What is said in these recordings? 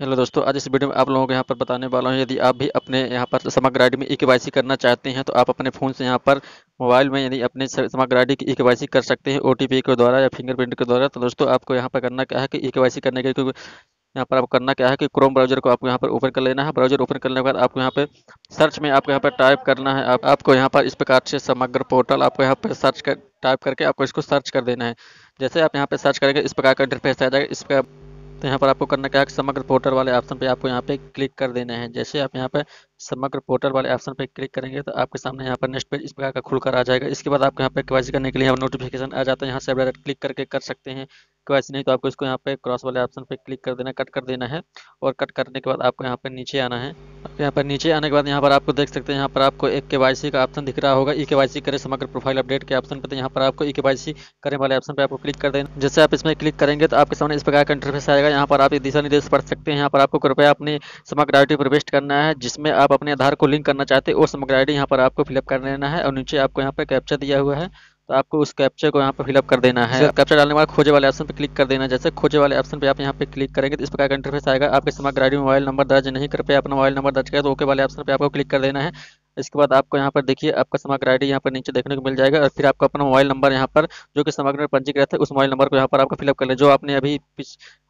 hello दोस्तों आज इस वीडियो में आप लोगों को यहाँ पर बताने वाला हूँ यदि आप भी अपने यहाँ पर समग्र आई में ई के करना चाहते हैं तो आप अपने फ़ोन से यहाँ पर मोबाइल में यदि अपने समग्र आई की ई के कर सकते हैं ओ के द्वारा या फिंगरप्रिंट के द्वारा तो दोस्तों आपको यहाँ पर करना क्या है कि ई के करने के यहाँ पर आपको करना क्या है कि क्रोम ब्राउजर को आपको यहाँ पर ओपन कर लेना है ब्राउजर ओपन करने के बाद आपको यहाँ पे सर्च में आपको यहाँ पर टाइप करना है आपको यहाँ पर इस प्रकार से समग्र पोर्टल आपको यहाँ पर सर्च कर टाइप करके आपको इसको सर्च कर देना है जैसे आप यहाँ पर सर्च करेंगे इस प्रकार का इंटरफेस आ जाएगा इस तो यहाँ पर आपको करना क्या है समग्र पोर्टल वाले ऑप्शन पे आपको यहाँ पे क्लिक कर देना है जैसे आप यहाँ पे समग्र पोर्टल वाले ऑप्शन पर क्लिक करेंगे तो आपके सामने यहाँ पर नेक्स्ट पेज इस प्रकार का खुलकर आ जाएगा इसके बाद आपको यहाँ पर क्वाइसी करने के लिए यहाँ नोटिफिकेशन आ जाता है यहाँ से आप डायरेक्ट क्लिक करके कर सकते हैं क्वाइसी नहीं तो आपको इसको यहाँ पे क्रॉस वाले ऑप्शन पर क्लिक कर देना कट कर देना है और कट करने के बाद आपको यहाँ पर नीचे आना है यहाँ पर नीचे आने के बाद यहाँ पर आपको देख सकते हैं यहाँ पर आपको एक के का ऑप्शन दिख रहा होगा ई के करें समग्र प्रोफाइल अपडेट के ऑप्शन पर तो यहाँ पर आपको ई के करने वाले ऑप्शन पर आपको क्लिक कर देना जैसे आप इसमें क्लिक करेंगे तो आपके सामने इस प्रकार का इंटरफेस आएगा यहाँ पर आप दिशा निर्देश पढ़ सकते हैं यहाँ पर आपको कृपया अपनी समग्र आई प्रविष्ट करना है जिसमें आप आप अपने आधार को लिंक करना चाहते हैं वो समग्र आई डी यहाँ पर आपको फिलअप कर देना है और नीचे आपको यहाँ पर कैप्चा दिया हुआ है तो आपको उस कैप्चर को यहाँ पर फिलअप कर देना है कैप्चर डालने के बाद खोजे वाले ऑप्शन पर क्लिक कर देना जैसे खोजे वाले ऑप्शन पर आप यहाँ पे क्लिक करेंगे तो इस प्रकार का इंटरफेस आएगा आपके समग्र आई मोबाइल नंबर दर्ज नहीं कर पे अपना मोबाइल नंबर दर्ज करें तो ओके वाले ऑप्शन पर आपको क्लिक कर देना है इसके बाद आपको यहाँ पर देखिए आपका समग्र आई डी यहाँ पर नीचे देखने को मिल जाएगा और फिर आपको अपना मोबाइल नंबर यहाँ पर जो कि समग्र में पंजीकृत है उस मोबाइल नंबर को यहाँ पर आपको फिलअप कर लें जो आपने अभी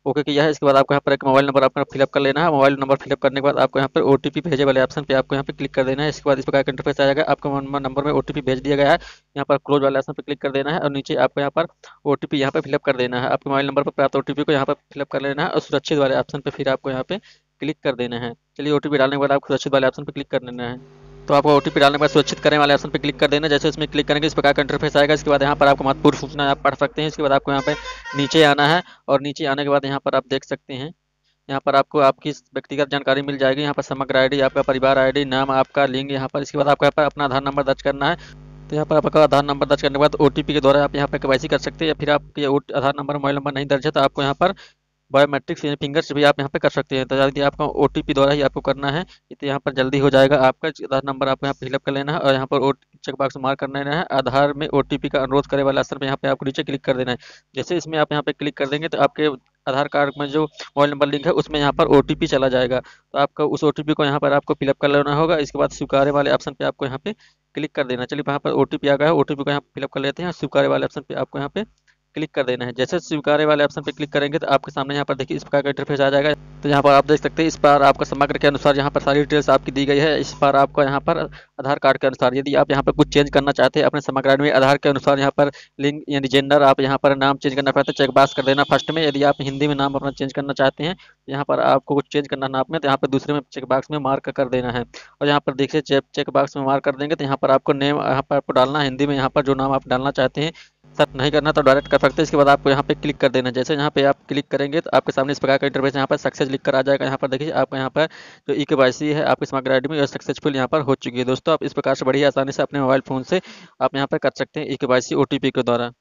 ओके किया है इसके बाद आपको यहाँ पर एक मोबाइल नंबर आपका फिलअप कर लेना है मोबाइल नंबर फिलअप करने के बाद आपको यहाँ पर ओ भेजे वाले ऑप्शन पर आपको यहाँ पे क्लिक कर देना है इसके बाद इस प्रकार का इंटरफेस आएगा आपको नंबर में ओ भेज दिया गया है यहाँ पर क्लोज वाले ऑप्शन पर क्लिक कर देना है और नीचे आपको यहाँ पर ओ टी यहाँ पर फिलअप कर देना है आपके मोबाइल नंबर पर प्राप्त ओ को यहाँ पर फिलअप कर लेना है और सुरक्षित वाले ऑप्शन पर फिर आपको यहाँ पे क्लिक कर देना है चलिए ओ डालने के बाद आपको सुरक्षित वाले ऑप्शन पर क्लिक कर देना है तो आपको ओ डालने के बाद सुरक्षित करने वाले ऑप्शन पर क्लिक कर देना जैसे इसमें क्लिक करेंगे इस प्रकार का इंटरफेस आएगा इसके बाद यहाँ पर आपको महत्वपूर्ण सूचना आप पढ़ सकते हैं इसके बाद आपको यहाँ पर नीचे आना है और नीचे आने के बाद यहाँ पर आप देख सकते हैं यहाँ पर आपको आपकी व्यक्तिगत जानकारी मिल जाएगी यहाँ पर समग्र आईडी आपका परिवार आईडी नाम आपका लिंग यहाँ पर इसके बाद आपको यहाँ पर अपना आधार नंबर दर्ज करना है तो यहाँ पर आपका आधार नंबर दर्ज करने के बाद ओ के द्वारा आप यहाँ पर के कर सकते हैं या फिर आपके आधार नंबर मोबाइल नंबर नहीं दर्ज है तो आपको यहाँ पर बायोमेट्रिक्स यानी फिंगर्स भी आप यहाँ पे कर सकते हैं तो यदि आपका ओ द्वारा ही आपको करना है तो यहाँ पर जल्दी हो जाएगा आपका आधार नंबर आपको यहाँ फिलअप कर लेना है और यहाँ पर ओ चेकबॉक्स मार्क कर लेना है आधार में ओ का अनुरोध करे वाला स्तर पर यहाँ पे आपको नीचे क्लिक कर देना है जैसे इसमें आप यहाँ पे क्लिक कर देंगे तो आपके आधार कार्ड में जो मोबाइल नंबर लिंक है उसमें यहाँ पर ओ चला जाएगा तो आपका उस ओ को यहाँ पर आपको फिलअप कर लेना होगा इसके बाद स्वीकार वाले ऑप्शन पे आपको यहाँ पे क्लिक कर देना चलिए यहाँ पर ओ आ गया है ओ को यहाँ फिलअप कर लेते हैं स्वीकार वाले ऑप्शन पे आपको यहाँ पे क्लिक कर देना है जैसे स्वीकार वाले ऑप्शन पर क्लिक करेंगे तो आपके सामने यहाँ पर देखिए इस प्रकार का इंटरफेस आ जाएगा तो यहाँ पर आप देख सकते हैं इस बार आपका समग्र के अनुसार यहाँ पर सारी डिटेल्स आपकी दी गई है इस बार आपको यहाँ पर आधार कार्ड के अनुसार यदि आप यहाँ पर कुछ चेंज करना चाहते हैं अपने समग्र में आधार के अनुसार यहाँ पर लिंग यानी जेंडर आप यहाँ पर नाम चेंज करना चाहते हैं चेकबास कर देना फर्स्ट में यदि आप हिंदी में नाम अपना चेंज करना चाहते हैं यहाँ पर आपको कुछ चेंज करना नाम में तो यहाँ पर दूसरे में चेकबाक्स में मार्क कर देना है और यहाँ पर देखिए चेक चेकबाक्स में मार्क कर देंगे तो यहाँ पर आपको नेम यहाँ पर आपको डालना हिंदी में यहाँ पर जो नाम आप डालना चाहते हैं सर नहीं करना तो डायरेक्ट कर सकते हैं इसके बाद आपको यहाँ पे क्लिक कर देना जैसे यहाँ पे आप क्लिक करेंगे तो आपके सामने इस प्रकार का इंटरव्यू यहाँ पर सक्सेस लिख कर आ जाएगा यहाँ पर देखिए आपका यहाँ पर जो ई के है आपकी स्मार्ट आईडी में सक्सेसफुल यहाँ पर हो चुकी है दोस्तों तो आप इस प्रकार से बड़ी आसानी से अपने मोबाइल फ़ोन से आप यहाँ पर कर सकते हैं ई के के द्वारा